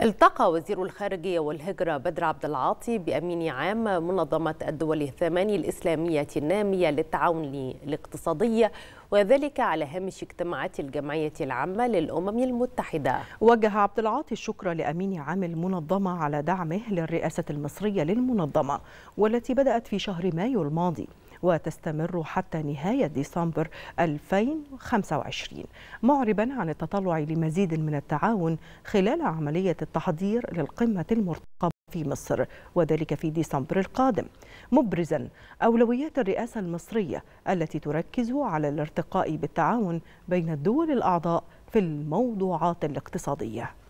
التقى وزير الخارجية والهجرة بدر عبد العاطي بأمين عام منظمة الدول الثمانية الإسلامية النامية للتعاون الاقتصادي وذلك على هامش اجتماعات الجمعية العامة للأمم المتحدة وجه عبد العاطي الشكر لأمين عام المنظمة على دعمه للرئاسة المصرية للمنظمة والتي بدأت في شهر مايو الماضي وتستمر حتى نهاية ديسمبر 2025 معربا عن التطلع لمزيد من التعاون خلال عملية التحضير للقمة المرتقبة في مصر وذلك في ديسمبر القادم مبرزا أولويات الرئاسة المصرية التي تركز على الارتقاء بالتعاون بين الدول الأعضاء في الموضوعات الاقتصادية